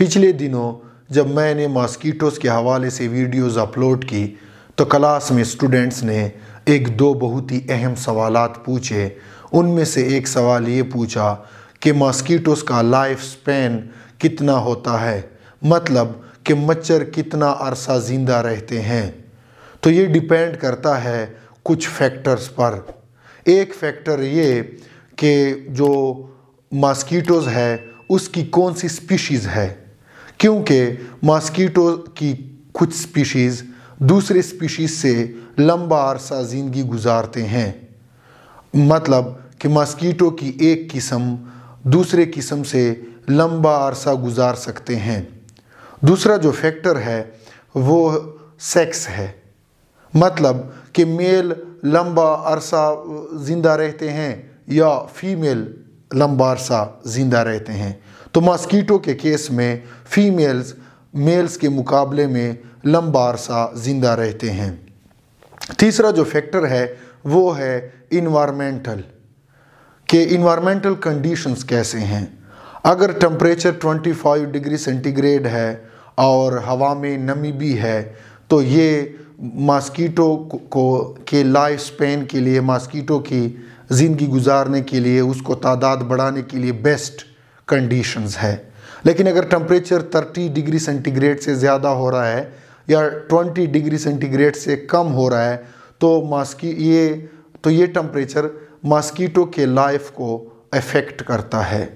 पिछले दिनों जब मैंने मॉस्कीटोस के हवाले से वीडियोस अपलोड की तो क्लास में स्टूडेंट्स ने एक दो बहुत ही अहम सवाल पूछे उनमें से एक सवाल ये पूछा कि मॉस्कीटोस का लाइफ स्पेन कितना होता है मतलब कि मच्छर कितना अरसा ज़िंदा रहते हैं तो ये डिपेंड करता है कुछ फैक्टर्स पर एक फैक्टर ये कि जो मॉस्कीटोज़ है उसकी कौन सी स्पीशीज़ है क्योंकि मॉस्कीटो की कुछ स्पीशीज़ दूसरे स्पीशीज़ से लंबा अरसा ज़िंदगी गुजारते हैं मतलब कि मॉस्कीटो की एक किस्म दूसरे किस्म से लंबा अरसा गुजार सकते हैं दूसरा जो फैक्टर है वो सेक्स है मतलब कि मेल लंबा अरसा ज़िंदा रहते हैं या फीमेल लंबा अरसा ज़िंदा रहते हैं तो मास्कीटो के केस में फ़ीमेल्स मेल्स के मुकाबले में लम्बा अरसा ज़िंदा रहते हैं तीसरा जो फैक्टर है वो है इन्वामेंटल के इन्वामेंटल कंडीशंस कैसे हैं अगर टम्परेचर 25 डिग्री सेंटीग्रेड है और हवा में नमी भी है तो ये मास्कीटो को के लाइफ स्पेन के लिए मास्कीटो की ज़िंदगी गुजारने के लिए उसको तादाद बढ़ाने के लिए बेस्ट कंडीशंस है लेकिन अगर टम्परेचर 30 डिग्री सेंटीग्रेड से ज़्यादा हो रहा है या 20 डिग्री सेंटीग्रेड से कम हो रहा है तो मास्की ये तो ये टम्परेचर मास्कीटो के लाइफ को अफेक्ट करता है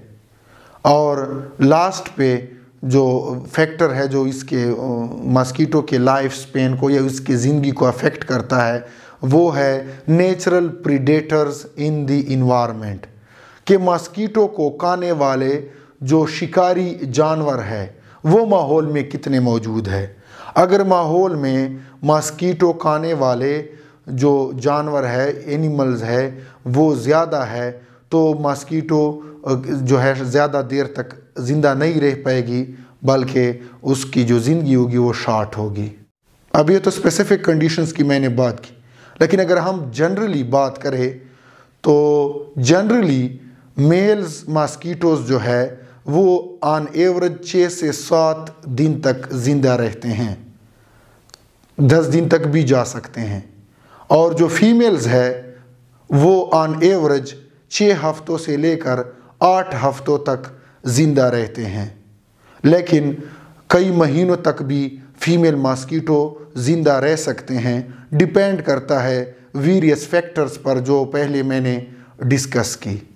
और लास्ट पे जो फैक्टर है जो इसके मस्कीटो के लाइफ स्पेन को या इसके ज़िंदगी को अफेक्ट करता है वो है natural predators in the environment कि मस्कीटो को काने वाले जो शिकारी जानवर है वो माहौल में कितने मौजूद है अगर माहौल में मस्कीटो खाने वाले जो जानवर है एनिमल्स है वो ज़्यादा है तो मस्कीटो जो है ज़्यादा देर तक ज़िंदा नहीं रह पाएगी बल्कि उसकी जो ज़िंदगी होगी वो शार्ट होगी अब ये तो स्पेसिफिक कंडीशंस की मैंने बात की लेकिन अगर हम जनरली बात करें तो जनरली मेल्स मास्कीटोज़ जो है वो ऑन एवरेज छः से सात दिन तक ज़िंदा रहते हैं दस दिन तक भी जा सकते हैं और जो फीमेल्स है वो ऑन एवरेज छः हफ्तों से लेकर आठ हफ्तों तक ज़िंदा रहते हैं लेकिन कई महीनों तक भी फीमेल मॉस्कीटो ज़िंदा रह सकते हैं डिपेंड करता है वीरियस फैक्टर्स पर जो पहले मैंने डिस्कस की